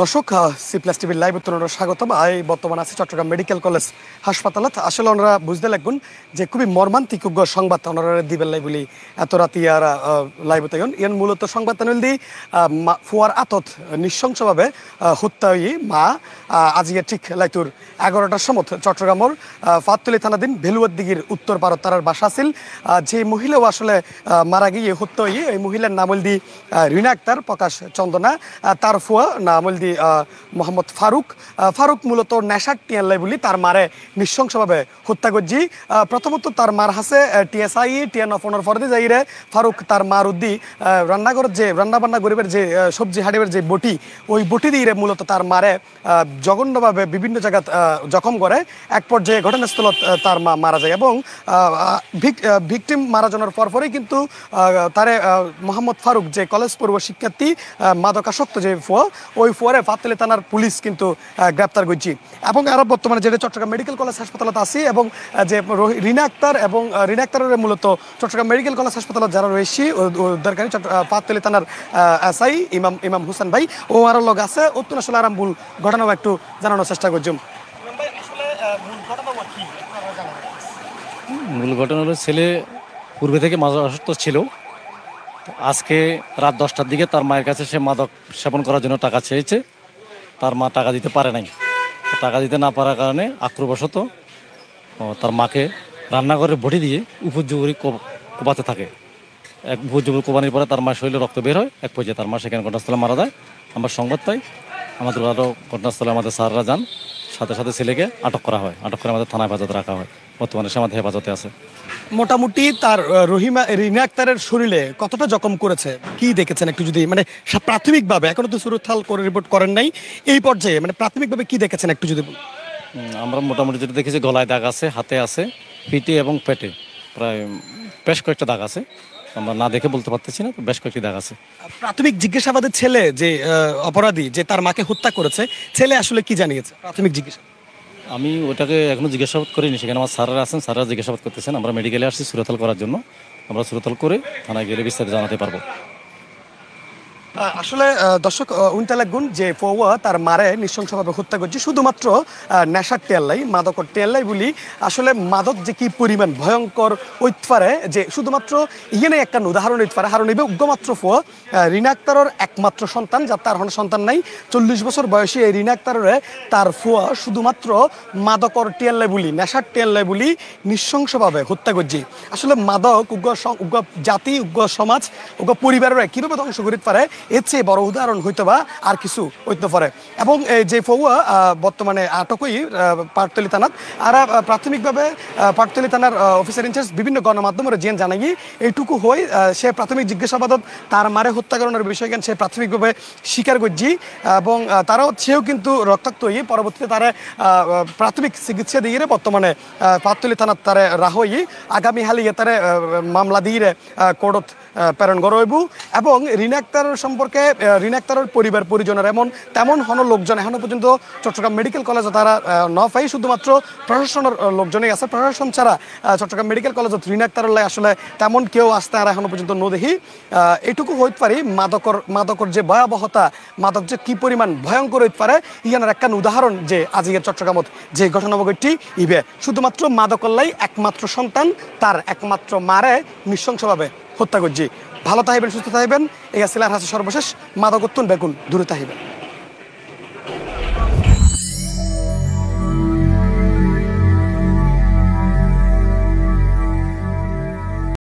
দর্শক C plus টিভির live উত্তরণ স্বাগতম আই বর্তমান আছে চট্টগ্রাম মেডিকেল কলেজ হাসপাতালত আসলে ওনারা বুঝতে লাগবেন যে খুবই মর্মান্তিক সংবাদ ওনারা দিবেন লাই বলি এত রাতি আর লাইভ তাইন ইয়ান মূলত সংবাদ তানিল দি ফুয়ার আতত নিঃশংসভাবে হত্যায়ী মা আজকে ঠিক লাইতুর এগারোটার সময় চট্টগ্রামর ফাতুলি থানাধীন ভেলুয়ার দিঘির উত্তর পারত তার বাসা ছিল যে মহিলাও আসলে মারা গিয়ে হত্যায়ী এই মহিলার নাম হল দি রিনা আক্তার প্রকাশ চন্দনা তার ফুয়া নাম হল বন্দি মোহাম্মদ ফারুক ফারুক মূলত নেশার টিয়াল্লাই বলি তার মারে নৃশংসভাবে হত্যা করছি প্রথমত তার মার হাসে টিএসআই টিয়ান অফনের ফরদে যাইরে ফারুক তার মার উদ্দি রান্নাঘর যে রান্নাবান্না গরিবের যে সবজি হাড়িবের যে বটি ওই বটি দিয়ে মূলত তার মারে জঘন্যভাবে বিভিন্ন জায়গা জখম করে এক পর্যায়ে ঘটনাস্থলত তার মা মারা যায় এবং ভিকটিম মারা জানার পরপরই কিন্তু তারে মোহাম্মদ ফারুক যে কলেজ পূর্ব শিক্ষার্থী মাদকাসক্ত যে ফুয়া ওই ফুয়া পরে ফাতলে থানার পুলিশ কিন্তু গ্রেপ্তার করছি এবং আরও বর্তমানে যেটা চট্টগ্রাম মেডিকেল কলেজ হাসপাতালত আসি এবং যে রিনা আক্তার এবং রিনা আক্তারের মূলত চট্টগ্রাম মেডিকেল কলেজ হাসপাতালে যারা রয়েছি দরকারি ফাতলে থানার এসআই ইমাম ইমাম হুসেন ভাই ও আরও লোক আছে অত্যন্ত আসলে আরাম ভুল ঘটনাও একটু জানানোর চেষ্টা করছি মূল ঘটনা হলো ছেলে পূর্বে থেকে মাঝে অসুস্থ ছিল আজকে রাত দশটার দিকে তার মায়ের কাছে সে মাদক সেবন করার জন্য টাকা চেয়েছে তার মা টাকা দিতে পারে নাই টাকা দিতে না পারার কারণে আক্রবশত তার মাকে রান্নাঘরে ভটি দিয়ে উপজুগুরি কোপাতে থাকে এক উপজুগুরি কোপানির পরে তার মায়ের শরীরে রক্ত বের হয় এক পর্যায়ে তার মা সেখানে ঘটনাস্থলে মারা যায় আমরা সংবাদ পাই আমাদের আরও ঘটনাস্থলে আমাদের স্যাররা যান সাথে সাথে ছেলেকে আটক করা হয় আটক করে আমাদের থানায় হেফাজতে রাখা হয় বর্তমানে সে আমাদের হেফাজতে আছে মোটামুটি তার রহিমা রিনা আক্তারের শরীরে কতটা জখম করেছে কি দেখেছেন একটু যদি মানে প্রাথমিকভাবে এখনো তো সুরতাল করে রিপোর্ট করেন নাই এই পর্যায়ে মানে প্রাথমিকভাবে কি দেখেছেন একটু যদি আমরা মোটামুটি যেটা দেখেছি গলায় দাগ আছে হাতে আছে পিঠে এবং পেটে প্রায় বেশ কয়েকটা দাগ আছে আমরা না দেখে বলতে পারতেছি না বেশ কয়েকটি দাগ আছে প্রাথমিক জিজ্ঞাসাবাদের ছেলে যে অপরাধী যে তার মাকে হত্যা করেছে ছেলে আসলে কি জানিয়েছে প্রাথমিক জিজ্ঞাসা আমি ওটাকে এখনও জিজ্ঞাসাবাদ করিনি সেখানে আমার স্যাররা আছেন স্যাররা জিজ্ঞাসাবাদ করতেছেন আমরা মেডিকেলে আসছি সুরতাল করার জন্য আমরা সুরতাল করে থানায় গেলে বিস্তারিত জানাতে পারবো আসলে দর্শক গুণ যে পৌয়া তার মারে নৃশংসভাবে হত্যা করছে শুধুমাত্র নেশার টেয়াল্লাই মাদকর টেয়াল্লাই বলি আসলে মাদক যে কি পরিমাণ ভয়ঙ্কর ঐতফারে যে শুধুমাত্র ইয়েনে একটা উদাহরণ ঐতফারে হারণ ইবে উগ্রমাত্র ফোয়া রিনা আক্তারর একমাত্র সন্তান যার তার হনে সন্তান নাই চল্লিশ বছর বয়সী এই রিনা আক্তাররে তার ফোয়া শুধুমাত্র মাদকর টেয়াল্লাই বলি নেশার টেয়াল্লাই বলি নৃশংসভাবে হত্যা করছে আসলে মাদক উগ্র উগ্র জাতি উগ্র সমাজ উগ্র পরিবারের কীভাবে ধ্বংস করিতে পারে এর চেয়ে বড় উদাহরণ হইতে বা আর কিছু হইতে পারে এবং যে ফৌয়া বর্তমানে আটকই পাটতলি থানাত আর প্রাথমিকভাবে পাটতলি থানার অফিসার ইনচার্জ বিভিন্ন গণমাধ্যমের জেন জানা গিয়ে এইটুকু হই সে প্রাথমিক জিজ্ঞাসাবাদত তার মারে হত্যাকরণের বিষয় কেন সে প্রাথমিকভাবে স্বীকার করছি এবং তারাও সেও কিন্তু রক্তাক্ত হয়ে পরবর্তীতে তারা প্রাথমিক চিকিৎসা দিয়ে বর্তমানে পাটতলি থানার তারা রাহই আগামী হালিয়ে তারা মামলা দিয়ে কোর্টত প্রেরণ করা হইব এবং রিনাক্তার সম্পর্কে রিনাক্তারের পরিবার পরিজনের এমন তেমন হন লোকজন এখনো পর্যন্ত চট্টগ্রাম মেডিকেল কলেজে তারা ন পাই শুধুমাত্র প্রশাসনের লোকজনই আছে প্রশাসন ছাড়া চট্টগ্রাম মেডিকেল কলেজত রিনাক্তারের লাই আসলে তেমন কেউ আসতে আর এখনো পর্যন্ত ন দেখি এইটুকু হইতে পারি মাদকর মাদকর যে ভয়াবহতা মাদক যে কি পরিমাণ ভয়ঙ্কর হইতে পারে ইয়ানের একটা উদাহরণ যে আজকের চট্টগ্রামত যে ঘটি ইবে শুধুমাত্র মাদকল্লাই একমাত্র সন্তান তার একমাত্র মারে নৃশংসভাবে হত্যা করছি ভালো থাকবেন সুস্থ থাকিবেন এই গাছ সর্বশেষ মাদকোত্তন বেগুন দূরে থাকবেন